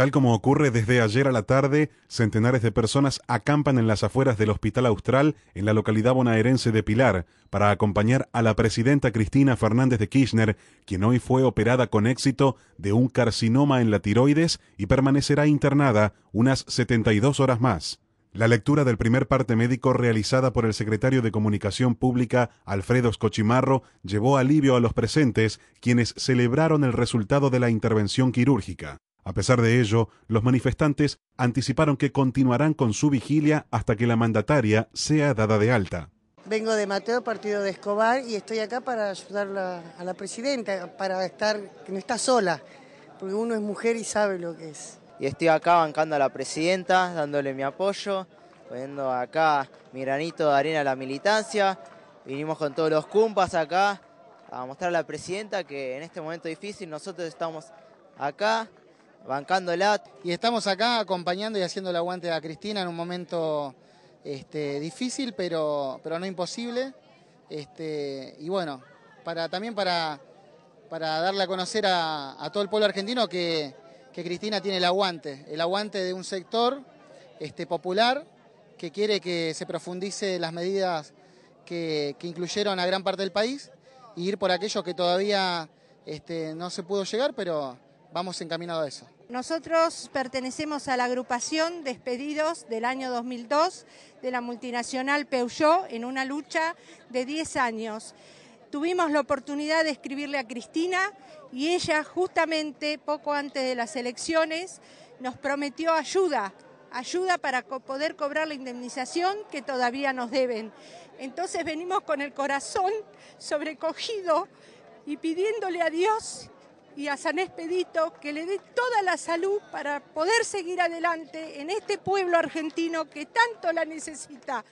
Tal como ocurre desde ayer a la tarde, centenares de personas acampan en las afueras del Hospital Austral, en la localidad bonaerense de Pilar, para acompañar a la presidenta Cristina Fernández de Kirchner, quien hoy fue operada con éxito de un carcinoma en la tiroides y permanecerá internada unas 72 horas más. La lectura del primer parte médico realizada por el secretario de Comunicación Pública, Alfredo Escochimarro, llevó alivio a los presentes, quienes celebraron el resultado de la intervención quirúrgica. A pesar de ello, los manifestantes anticiparon que continuarán con su vigilia hasta que la mandataria sea dada de alta. Vengo de Mateo, partido de Escobar, y estoy acá para ayudar a la presidenta, para estar, que no está sola, porque uno es mujer y sabe lo que es. Y estoy acá bancando a la presidenta, dándole mi apoyo, poniendo acá mi granito de arena a la militancia. Vinimos con todos los cumpas acá a mostrar a la presidenta que en este momento difícil nosotros estamos acá Bancando el bancándola. Y estamos acá acompañando y haciendo el aguante a Cristina en un momento este, difícil, pero, pero no imposible. Este, y bueno, también para, para darle a conocer a, todo el pueblo argentino que, Cristina tiene el aguante, el aguante de un sector este, popular que quiere que se profundice las medidas que, incluyeron a gran parte del país y ir por aquello que todavía no se pudo llegar, pero vamos encaminados a eso. Nosotros pertenecemos a la agrupación Despedidos del año 2002 de la multinacional Peugeot en una lucha de 10 años. Tuvimos la oportunidad de escribirle a Cristina y ella justamente poco antes de las elecciones nos prometió ayuda, ayuda para poder cobrar la indemnización que todavía nos deben. Entonces venimos con el corazón sobrecogido y pidiéndole a Dios y a San Expedito que le dé toda la salud para poder seguir adelante en este pueblo argentino que tanto la necesita.